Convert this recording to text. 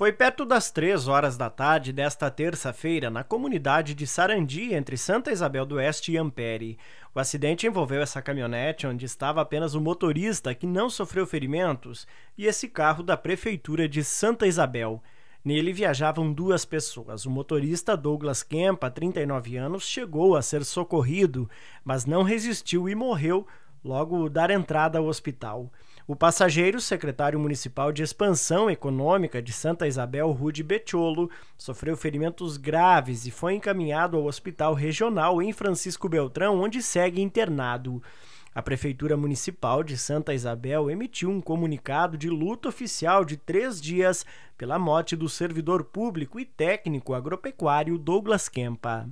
Foi perto das três horas da tarde desta terça-feira, na comunidade de Sarandi, entre Santa Isabel do Oeste e Ampere. O acidente envolveu essa caminhonete, onde estava apenas o motorista, que não sofreu ferimentos, e esse carro da Prefeitura de Santa Isabel. Nele viajavam duas pessoas. O motorista Douglas Kempa, 39 anos, chegou a ser socorrido, mas não resistiu e morreu logo dar entrada ao hospital. O passageiro, secretário municipal de Expansão Econômica de Santa Isabel, Rude Becholo, sofreu ferimentos graves e foi encaminhado ao hospital regional em Francisco Beltrão, onde segue internado. A Prefeitura Municipal de Santa Isabel emitiu um comunicado de luto oficial de três dias pela morte do servidor público e técnico agropecuário Douglas Kempa.